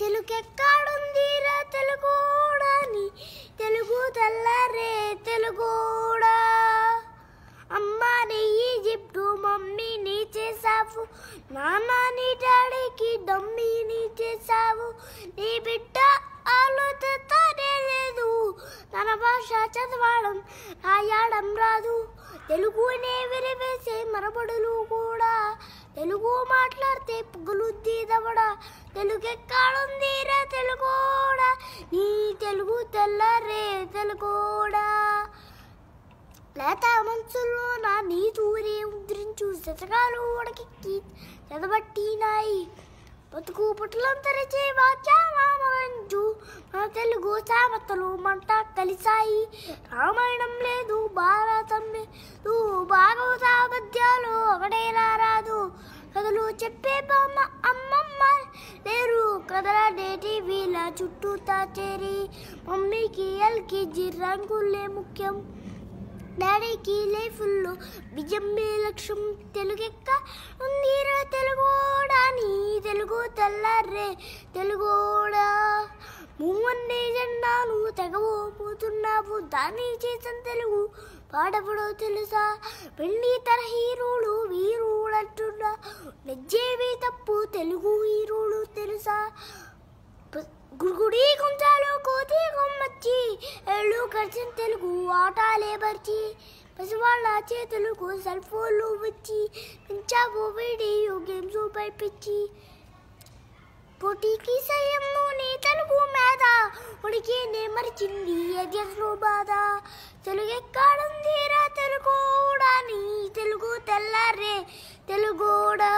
తెలుగెక్కడుందిరా తెలుగోడని తెలుగు తెల్లరే తెలుగోడా అమ్మ ఈ Egypt mummy నీ చేసావు నాన్న నీ డాడీకి దమ్మి నీ చేసావు నీ బిడ్డ ఆలోచిస్తానే లేదు తన భాష చదవడం రాయడం రాదు తెలుగునే విరివేసే మరబడులు కూడా తెలుగు మాట్లాడితే పగులుద్ది దవడ తెలుగెక్కడుందిరా తెలుగోడా నీ తెలుగు తెల్లరే తెలుగోడా లేత మనసులోన నీ దూరే ఉద్రించు శతకాలు ఉడకెక్కి చదబట్టినాయి బతుకు పుట్టలంతరిచే వాక్యాలు మన తెలుగు సామెతలు మంట కలిశాయి రామాయణం లేదు భారతం లేదు భాగవత పద్యాలు ఒకటేలా చెప్పే బామ్మ అమ్మమ్మ లేరు కదరా నేటి వీళ్ళ చుట్టూ తాచేరి మమ్మీకి ఎల్కేజీ రంగులే ముఖ్యం డాడీకి లైఫ్లో విజయం మీ లక్ష్యం తెలుగెక్క ఉందిరా తెలుగోడా నీ తెలుగు తెల్లారే తెలుగోడా మూవన్నే జెండాను తెగవోపోతున్నావు దాన్ని చేసిన తెలుగు పాడవడో తెలుసా పెళ్లి తర హీరో తెలుగు హీరోలు తెలుసా గుడి కుంచాలో కోతి కొమ్మచ్చి ఎళ్ళు కరిచిన తెలుగు ఆట లేబర్చి పసివాళ్ళ చేతులకు సెల్ ఫోన్లు వచ్చి పెంచాబో వీడియో గేమ్స్ పైపించి పోటీకి సయంలోనే తెలుగు మీద ఉడికేనే మరిచింది అధ్యక్షులు బాధ తెలుగు ఎక్కడుందిరా కూడా నీ తెలుగు తెల్లారే తెలుగుడా